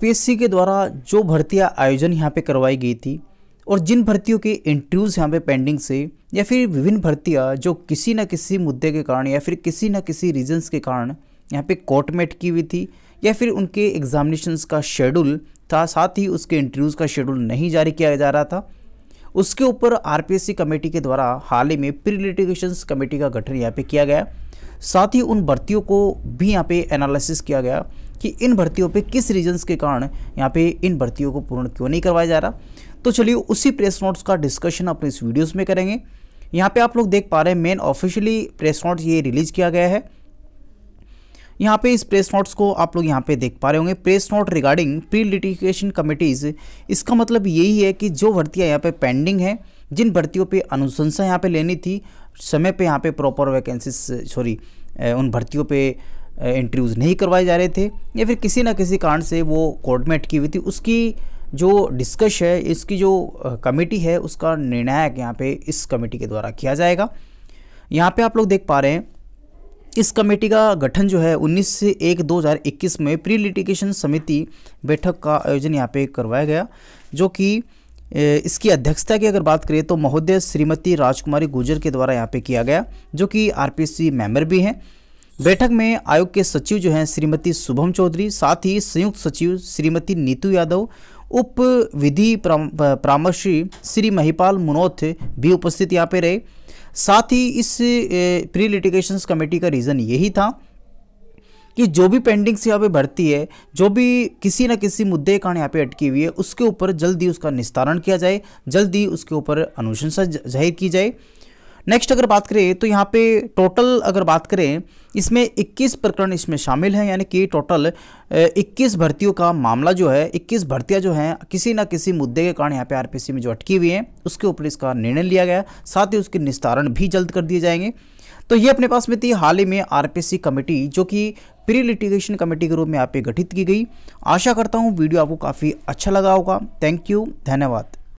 PSC के द्वारा जो भर्तियां आयोजन यहाँ पे करवाई गई थी और जिन भर्तियों के इंटरव्यूज़ यहाँ पे पेंडिंग से या फिर विभिन्न भर्तियाँ जो किसी न किसी मुद्दे के कारण या फिर किसी न किसी रीजंस के कारण यहाँ पे कोर्ट में अटकी हुई थी या फिर उनके एग्जामिनेशंस का शेड्यूल था साथ ही उसके इंटरव्यूज़ का शेड्यूल नहीं जारी किया जा रहा था उसके ऊपर आर कमेटी के द्वारा हाल ही में प्री लिटिगेशन कमेटी का गठन यहाँ पे किया गया साथ ही उन भर्तियों को भी यहाँ पे एनालिसिस किया गया कि इन भर्तियों पे किस रीजंस के कारण यहाँ पे इन भर्तियों को पूर्ण क्यों नहीं करवाया जा रहा तो चलिए उसी प्रेस नोट्स का डिस्कशन अपने इस वीडियोस में करेंगे यहाँ पे आप लोग देख पा रहे हैं मेन ऑफिशियली प्रेस नोट्स ये रिलीज किया गया है यहाँ पे इस प्रेस नोट्स को आप लोग यहाँ पे देख पा रहे होंगे press note regarding pre litigation committees इसका मतलब यही है कि जो भर्तियाँ यहाँ पे पेंडिंग हैं जिन भर्तियों पे अनुशंसा यहाँ पे लेनी थी समय पे यहाँ पे प्रॉपर वैकेंसीज सॉरी उन भर्तियों पे इंटरव्यूज़ नहीं करवाए जा रहे थे या फिर किसी ना किसी कारण से वो कोर्ट में अटकी हुई थी उसकी जो डिस्कश है इसकी जो कमेटी है उसका निर्णायक यहाँ पे इस कमेटी के द्वारा किया जाएगा यहाँ पे आप लोग देख पा रहे हैं इस कमेटी का गठन जो है 19 से 1 2021 में प्री लिटिगेशन समिति बैठक का आयोजन यहाँ पे करवाया गया जो कि इसकी अध्यक्षता की अगर बात करें तो महोदय श्रीमती राजकुमारी गुजर के द्वारा यहाँ पे किया गया जो कि आर मेंबर भी हैं बैठक में आयोग के सचिव जो हैं श्रीमती शुभम चौधरी साथ ही संयुक्त सचिव श्रीमती नीतू यादव उप विधि परामर्शी श्री महिपाल मुनोथ भी उपस्थित यहाँ पे रहे साथ ही इस प्री लिटिगेशन कमेटी का रीज़न यही था कि जो भी पेंडिंग से यहाँ पे भर्ती है जो भी किसी न किसी मुद्दे के कारण यहाँ पे अटकी हुई है उसके ऊपर जल्दी उसका निस्तारण किया जाए जल्दी उसके ऊपर अनुशंसा जाहिर की जाए नेक्स्ट अगर बात करें तो यहाँ पे टोटल अगर बात करें इसमें 21 प्रकरण इसमें शामिल हैं यानी कि टोटल 21 भर्तियों का मामला जो है 21 भर्तियाँ जो हैं किसी ना किसी मुद्दे के कारण यहाँ पे आरपीसी में जो अटकी हुई हैं उसके ऊपर इसका निर्णय लिया गया साथ ही उसके निस्तारण भी जल्द कर दिए जाएंगे तो ये अपने पास में थी हाल ही में आर कमेटी जो कि प्री लिटिगेशन कमेटी के रूप में यहाँ पे गठित की गई आशा करता हूँ वीडियो आपको काफ़ी अच्छा लगा होगा थैंक यू धन्यवाद